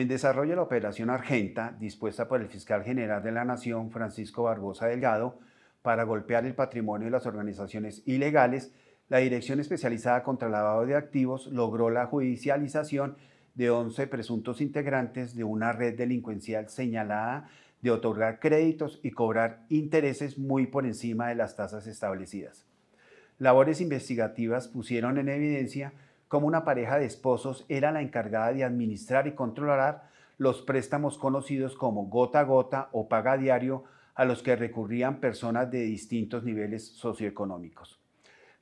En desarrollo de la operación Argenta, dispuesta por el fiscal general de la Nación, Francisco Barbosa Delgado, para golpear el patrimonio de las organizaciones ilegales, la Dirección Especializada contra el Lavado de Activos logró la judicialización de 11 presuntos integrantes de una red delincuencial señalada de otorgar créditos y cobrar intereses muy por encima de las tasas establecidas. Labores investigativas pusieron en evidencia como una pareja de esposos era la encargada de administrar y controlar los préstamos conocidos como gota a gota o paga diario a los que recurrían personas de distintos niveles socioeconómicos.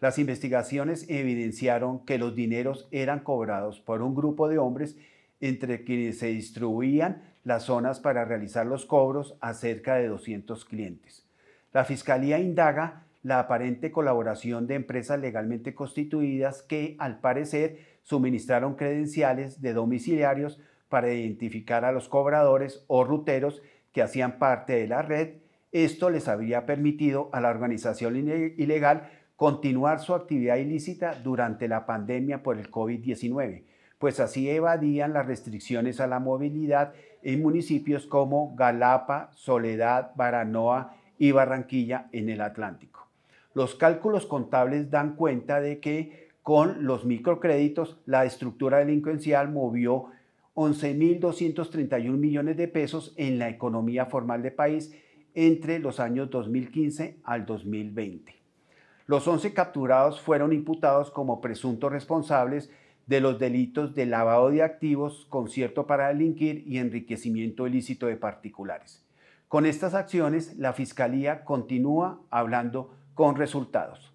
Las investigaciones evidenciaron que los dineros eran cobrados por un grupo de hombres entre quienes se distribuían las zonas para realizar los cobros a cerca de 200 clientes. La Fiscalía indaga la aparente colaboración de empresas legalmente constituidas que, al parecer, suministraron credenciales de domiciliarios para identificar a los cobradores o ruteros que hacían parte de la red. Esto les habría permitido a la organización ilegal continuar su actividad ilícita durante la pandemia por el COVID-19, pues así evadían las restricciones a la movilidad en municipios como Galapa, Soledad, Baranoa y Barranquilla en el Atlántico los cálculos contables dan cuenta de que con los microcréditos la estructura delincuencial movió 11.231 millones de pesos en la economía formal del país entre los años 2015 al 2020. Los 11 capturados fueron imputados como presuntos responsables de los delitos de lavado de activos, concierto para delinquir y enriquecimiento ilícito de particulares. Con estas acciones, la Fiscalía continúa hablando con resultados.